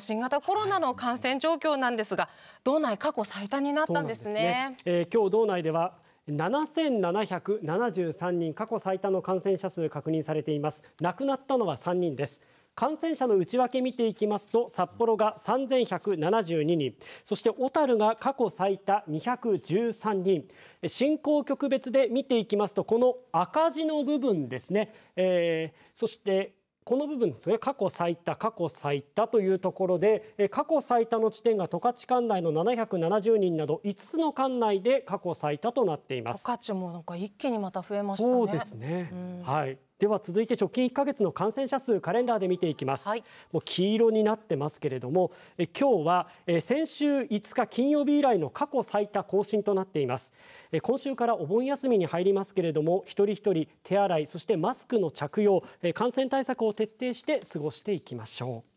新型コロナの感染状況なんですが、道内過去最多になったんですね。すねえー、今日道内では7773人過去最多の感染者数確認されています。亡くなったのは3人です。感染者の内訳見ていきますと札幌が3172人そして小樽が過去最多213人進行局別で見ていきますとこの赤字の部分ですね、えー、そしてこの部分ですね過去最多過去最多というところで過去最多の地点が十勝管内の770人など5つの管内で過去最多となっています十勝もなんか一気にまた増えましたねそうですね、はいでは続いて直近1ヶ月の感染者数カレンダーで見ていきます、はい、もう黄色になってますけれどもえ今日はえ先週5日金曜日以来の過去最多更新となっていますえ今週からお盆休みに入りますけれども一人一人手洗いそしてマスクの着用え感染対策を徹底して過ごしていきましょう